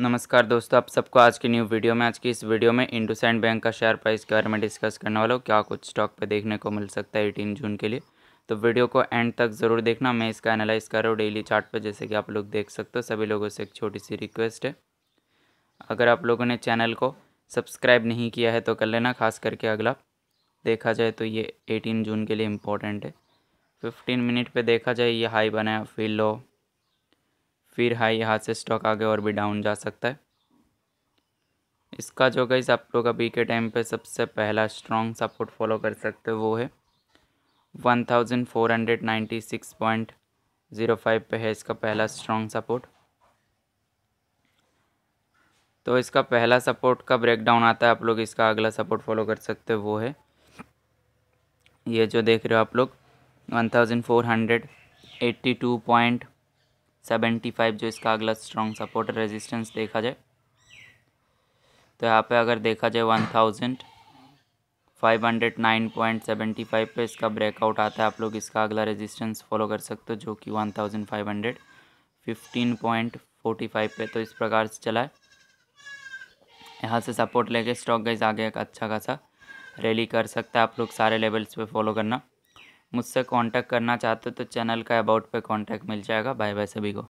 नमस्कार दोस्तों आप सबको आज की न्यू वीडियो में आज की इस वीडियो में इंडोसैंड बैंक का शेयर प्राइस के बारे में डिस्कस करने वाला हूँ क्या कुछ स्टॉक पे देखने को मिल सकता है 18 जून के लिए तो वीडियो को एंड तक ज़रूर देखना मैं इसका एनालाइज कर रहा हूँ डेली चार्ट पे जैसे कि आप लोग देख सकते हो सभी लोगों से एक छोटी सी रिक्वेस्ट है अगर आप लोगों ने चैनल को सब्सक्राइब नहीं किया है तो कर लेना खास करके अगला देखा जाए तो ये एटीन जून के लिए इम्पोर्टेंट है फिफ्टीन मिनट पर देखा जाए ये हाई बनाया फिर लो फिर हाई यहाँ से स्टॉक आगे और भी डाउन जा सकता है इसका जो गाइज आप लोग अभी के टाइम पे सबसे पहला स्ट्रॉन्ग सपोर्ट फॉलो कर सकते हो वो है one thousand four hundred ninety six point zero five पे है इसका पहला स्ट्रॉन्ग सपोर्ट तो इसका पहला सपोर्ट का ब्रेकडाउन आता है आप लोग इसका अगला सपोर्ट फॉलो कर सकते हो वो है ये जो देख रहे हो आप लोग one thousand four hundred eighty two point seventy five जो इसका अगला स्ट्रॉन्ग सपोर्ट रेजिस्टेंस देखा जाए तो यहाँ पे अगर देखा जाए one thousand five hundred nine point seventy five पे इसका ब्रेकआउट आता है आप लोग इसका अगला रेजिस्टेंस फॉलो कर सकते हो जो कि one thousand five hundred fifteen point forty five पे तो इस प्रकार से चला है यहाँ से सपोर्ट लेके स्टॉक गाइज आगे एक अच्छा खासा रैली कर सकता है आप लोग सारे लेवल्स पर फॉलो करना मुझसे कांटेक्ट करना चाहते हो तो चैनल का अबाउट पे कांटेक्ट मिल जाएगा बाय बाय सभी को